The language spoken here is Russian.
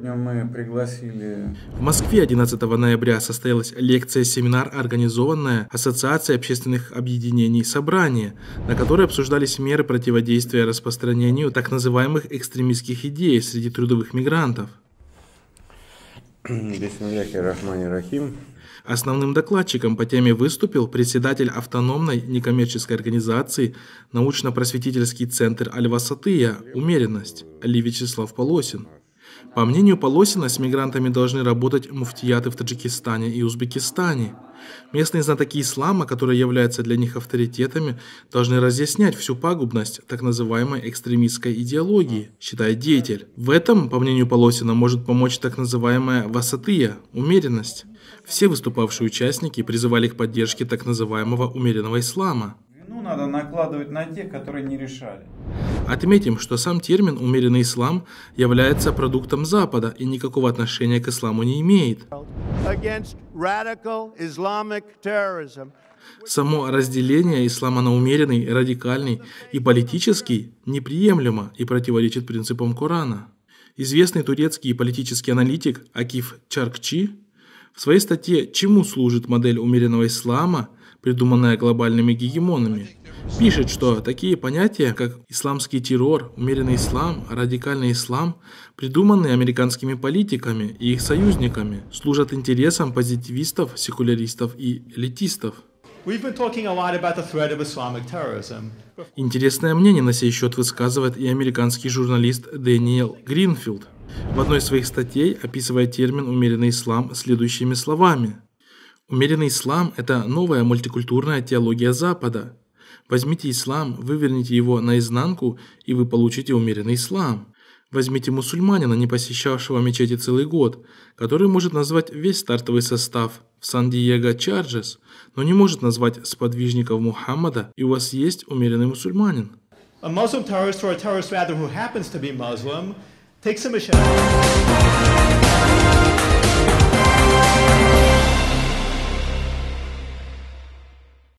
Сегодня мы пригласили... В Москве 11 ноября состоялась лекция-семинар, организованная Ассоциацией общественных объединений «Собрание», на которой обсуждались меры противодействия распространению так называемых экстремистских идей среди трудовых мигрантов. Бисмилляхи Рахмани Рахим. Основным докладчиком по теме выступил председатель автономной некоммерческой организации научно-просветительский центр Аль-Васатыя «Умеренность» Али Вячеслав Полосин. По мнению Полосина, с мигрантами должны работать муфтияты в Таджикистане и Узбекистане. Местные знатоки ислама, которые являются для них авторитетами, должны разъяснять всю пагубность так называемой экстремистской идеологии, считает деятель. В этом, по мнению Полосина, может помочь так называемая васатыя – умеренность. Все выступавшие участники призывали к поддержке так называемого умеренного ислама. Вину надо накладывать на тех, которые не решали. Отметим, что сам термин «умеренный ислам» является продуктом Запада и никакого отношения к исламу не имеет. Само разделение ислама на умеренный, радикальный и политический неприемлемо и противоречит принципам Корана. Известный турецкий политический аналитик Акиф Чаркчи в своей статье «Чему служит модель умеренного ислама», придуманная глобальными гегемонами, пишет, что такие понятия, как исламский террор, умеренный ислам, радикальный ислам, придуманные американскими политиками и их союзниками, служат интересам позитивистов, секуляристов и элитистов. Интересное мнение на сей счет высказывает и американский журналист Дэниел Гринфилд. В одной из своих статей описывая термин «умеренный ислам» следующими словами. Умеренный ислам – это новая мультикультурная теология Запада, Возьмите ислам, выверните его наизнанку, и вы получите умеренный ислам. Возьмите мусульманина, не посещавшего мечети целый год, который может назвать весь стартовый состав в Сан-Диего Чарджес, но не может назвать сподвижников Мухаммада, и у вас есть умеренный мусульманин. Muslim takes a machete.